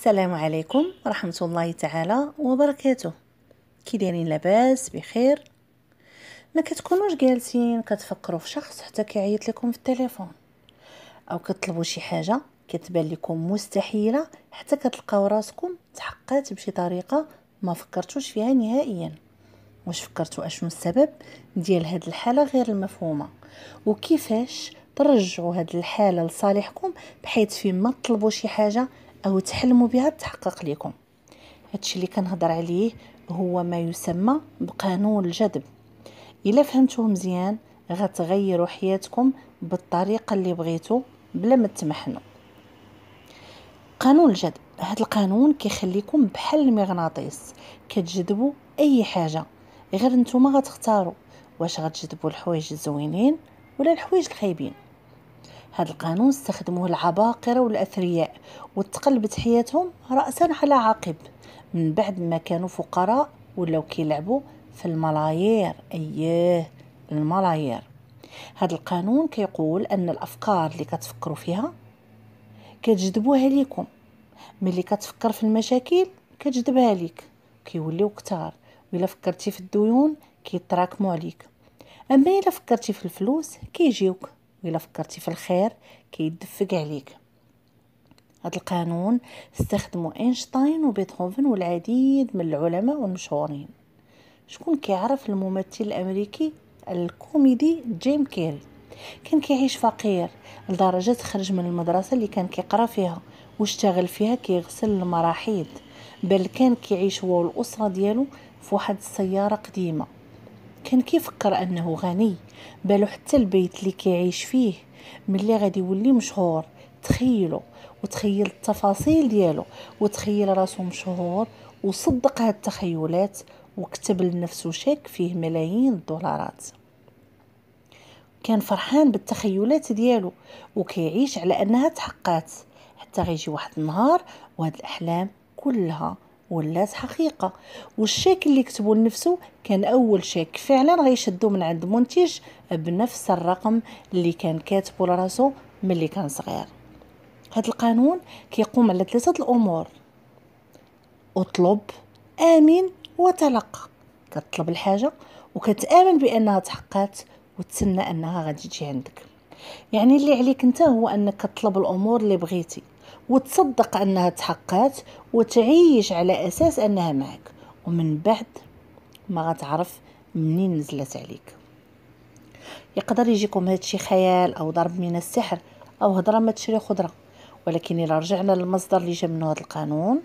السلام عليكم ورحمة الله تعالى وبركاته كي دايرين لاباس بخير ما كتكونوش جالسين كتفكروا في شخص حتى كيعيط لكم في التليفون او كتطلبوا شي حاجه كتبان لكم مستحيله حتى كتلقاو راسكم تحققت بشي طريقه ما فكرتوش فيها نهائيا واش فكرتوا اشنو السبب ديال هاد الحاله غير المفهومه وكيفاش ترجعوا هاد الحاله لصالحكم بحيث فيما تطلبوا شي حاجه او تحلموا بها تحقق لكم هادشي اللي كنهضر عليه هو ما يسمى بقانون الجذب الا فهمتوه مزيان غتغيروا حياتكم بالطريقه اللي بغيتو بلا ما تمحنوا قانون الجذب هذا القانون كيخليكم بحال المغناطيس كتجذبوا اي حاجه غير نتوما غتختاروا واش غتجذبوا الحوايج الزوينين ولا الحوايج الخايبين هذا القانون استخدموه العباقرة والأثرياء وتقلبت حياتهم رأسا على عقب من بعد ما كانوا فقراء ولاو كيلعبوا في الملايير أياه الملايير هذا القانون كيقول أن الأفكار اللي كتفكروا فيها كتجذبوها ليكم ملي كتفكر في المشاكل كتجذبها ليك كيوليو كتار وإلا فكرتي في الديون كيتراكموا عليك أما إلا فكرتي في الفلوس كيجيوك وإلا فكرتي في الخير كيدفق عليك هذا القانون استخدمه اينشتاين وبيتهوفن والعديد من العلماء والمشهورين شكون كيعرف الممثل الامريكي الكوميدي جيم كيري كان كيعيش فقير لدرجه خرج من المدرسه اللي كان كيقرا فيها واشتغل فيها كيغسل المراحيض بل كان كيعيش هو والاسره ديالو في واحد السياره قديمه كان كيفكر انه غني بالو حتى البيت اللي كيعيش فيه ملي غادي يولي مشهور تخيلو وتخيل التفاصيل ديالو وتخيل راسو مشهور وصدق هاد التخيلات وكتب لنفسه شيك فيه ملايين الدولارات كان فرحان بالتخيلات ديالو وكيعيش على انها تحقات حتى غيجي واحد النهار وهاد الاحلام كلها ولات حقيقه والشيك اللي كتبو لنفسو كان اول شيك فعلا غيشدو من عند منتج بنفس الرقم اللي كان كاتبو لراسو ملي كان صغير هاد القانون كيقوم على ثلاثه الامور اطلب امن وتلقى كتطلب الحاجه وكتامن بانها تحققت وتسنى انها غادي تجي عندك يعني اللي عليك انت هو انك تطلب الامور اللي بغيتي وتصدق أنها تحقات وتعيش على أساس أنها معك ومن بعد ما غتعرف منين نزلت عليك يقدر يجيكم هادشي خيال أو ضرب من السحر أو هضرة ما تشري خضرة ولكن إلا رجعنا للمصدر اللي جا منه هذا القانون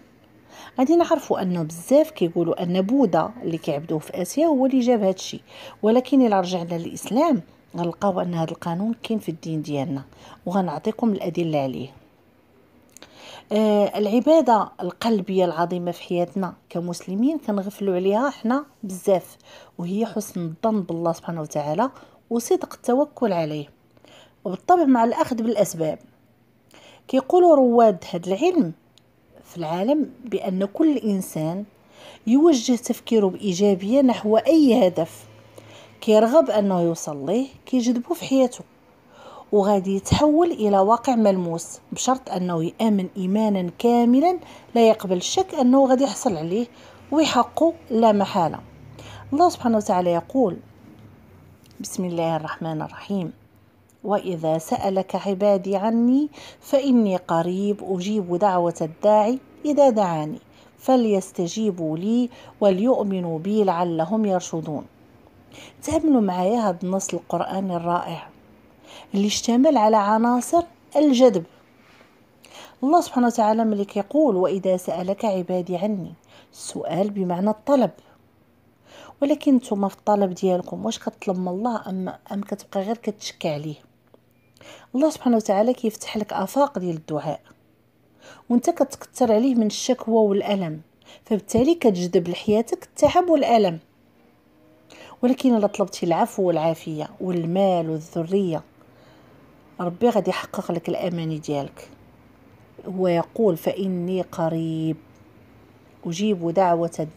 غادي نعرفوا انه بزاف كيقولوا ان بوذا اللي كيعبدوه في اسيا هو اللي جاب هذا الشيء ولكن الا رجعنا للاسلام غنلقاو ان هذا القانون كاين في الدين ديالنا وغنعطيكم الادله عليه آه، العبادة القلبية العظيمة في حياتنا كمسلمين كنغفلوا عليها حنا بزاف وهي حسن الظن بالله سبحانه وتعالى وصدق التوكل عليه وبالطبع مع الأخذ بالأسباب كيقولوا رواد هذا العلم في العالم بأن كل إنسان يوجه تفكيره بإيجابية نحو أي هدف كيرغب أنه يوصل ليه كيجذبه في حياته وغادي يتحول الى واقع ملموس بشرط انه يامن ايمانا كاملا لا يقبل الشك انه غادي يحصل عليه ويحقه لا محاله الله سبحانه وتعالى يقول بسم الله الرحمن الرحيم واذا سالك عبادي عني فاني قريب اجيب دعوه الداعي اذا دعاني فليستجيبوا لي وليؤمنوا بي لعلهم يرشدون تأملوا معايا هذا النص القرآني الرائع اللي اشتمل على عناصر الجذب الله سبحانه وتعالى ملي كيقول واذا سالك عبادي عني السؤال بمعنى الطلب ولكن نتوما في الطلب ديالكم واش كطلب من الله ام ام كتبقى غير كتشكى عليه الله سبحانه وتعالى كيفتح لك افاق ديال الدعاء وانت كتكثر عليه من الشكوى والالم فبالتالي كتجذب لحياتك التعب والالم ولكن الا طلبتي العفو والعافيه والمال والذريه ربي غادي يحقق لك الاماني ديالك هو يقول فاني قريب اجيب دعوه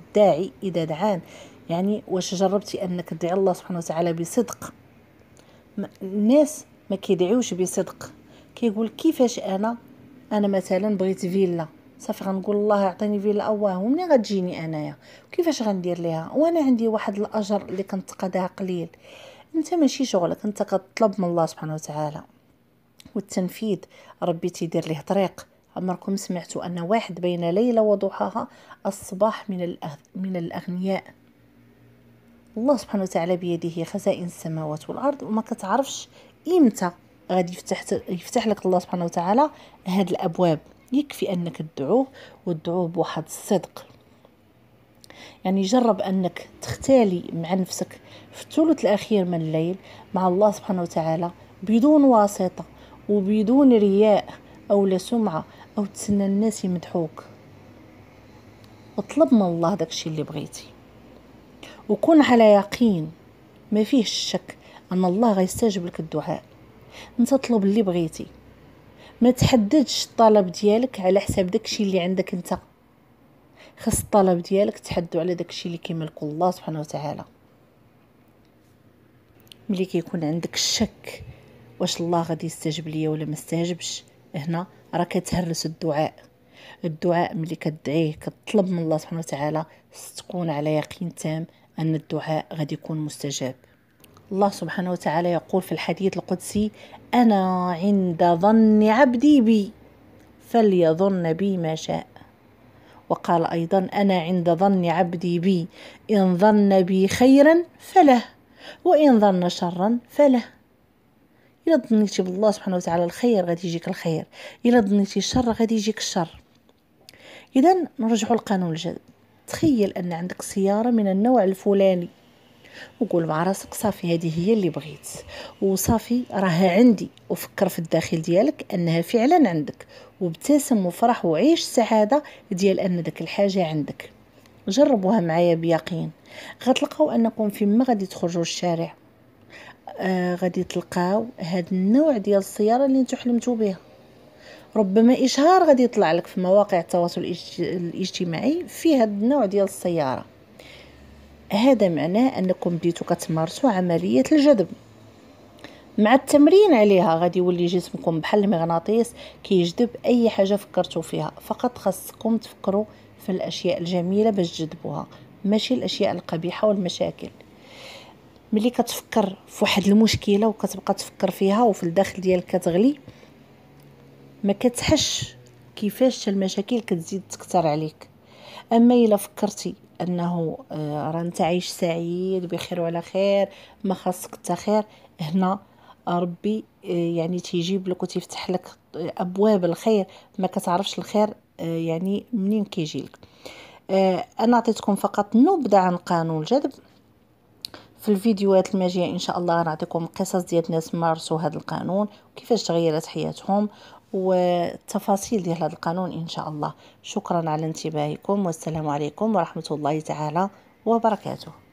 الداعي اذا دعان يعني واش جربتي انك تدعي الله سبحانه وتعالى بصدق الناس ما كيدعيوش بصدق كيقول كيفاش انا انا مثلا بغيت فيلا صافي غنقول الله يعطيني فيلا اواه ومنين غتجيني انايا كيفاش غندير ليها وانا عندي واحد الاجر اللي كنتقاداه قليل انت ماشي شغلك انت كطلب من الله سبحانه وتعالى والتنفيذ ربي تيدير ليه طريق عمركم سمعتوا ان واحد بين ليله وضحاها اصبح من الأغ... من الاغنياء الله سبحانه وتعالى بيده خزائن السماوات والارض وما كتعرفش امتى غادي يفتح يفتح لك الله سبحانه وتعالى هاد الابواب يكفي انك تدعوه وتدعوه بواحد الصدق يعني جرب أنك تختالي مع نفسك في الثلث الأخير من الليل مع الله سبحانه وتعالى بدون واسطة وبدون رياء أو لا سمعة أو تسنى الناس يمدحوك اطلب من الله داكشي اللي بغيتي وكون على يقين ما فيه الشك أن الله غيستجب لك الدعاء انت طلب اللي بغيتي ما تحددش الطلب ديالك على حساب داكشي اللي عندك انت خاص الطلب ديالك تحدو على داكشي اللي كيملكو الله سبحانه وتعالى ملي كيكون عندك الشك واش الله غادي يستجب ليا ولا ما استجبش هنا راه كتهرس الدعاء الدعاء ملي كدعيه كتطلب من الله سبحانه وتعالى تكون على يقين تام ان الدعاء غادي يكون مستجاب الله سبحانه وتعالى يقول في الحديث القدسي انا عند ظن عبدي بي فليظن بي ما شاء وقال أيضا أنا عند ظن عبدي بي إن ظن بي خيرا فله وإن ظن شرا فله إلا ظنيتي بالله سبحانه وتعالى الخير غادي يجيك الخير إلا ظنيتي الشر غادي يجيك الشر إذا نرجع لقانون الجذب تخيل أن عندك سيارة من النوع الفلاني وقول مع راسك صافي هذه هي اللي بغيت وصافي راها عندي وفكر في الداخل ديالك انها فعلا عندك وابتسم وفرح وعيش السعاده ديال ان داك الحاجه عندك جربوها معايا بيقين غتلقاو انكم فيما غادي تخرجوا الشارع آه غادي تلقاو هذا النوع ديال السياره اللي نتو حلمتوا بها ربما اشهار غادي يطلع لك في مواقع التواصل الاجتماعي في هذا النوع ديال السياره هذا معناه أنكم بديتو كتمارسوا عملية الجذب مع التمرين عليها غادي يولي جسمكم بحال المغناطيس كيجذب اي حاجه فكرتوا فيها فقط خاصكم تفكروا في الاشياء الجميله باش تجذبوها ماشي الاشياء القبيحه والمشاكل ملي كتفكر في واحد المشكله وكتبقى تفكر فيها وفي الداخل ديالك كتغلي ما كتحش كيفاش المشاكل كتزيد تكثر عليك اما الا فكرتي انه راه تعيش سعيد بخير وعلى خير ما خاصك حتى خير هنا ربي آه، يعني تيجيب لك وتفتح لك آه، ابواب الخير ما كتعرفش الخير آه، يعني منين كيجي لك انا عطيتكم فقط نبذه عن قانون الجذب في الفيديوهات الماجيه ان شاء الله غنعطيكم قصص ديال ناس مارسوا هذا القانون وكيفاش تغيرت حياتهم والتفاصيل ديال هذا القانون ان شاء الله شكرا على انتباهكم والسلام عليكم ورحمه الله تعالى وبركاته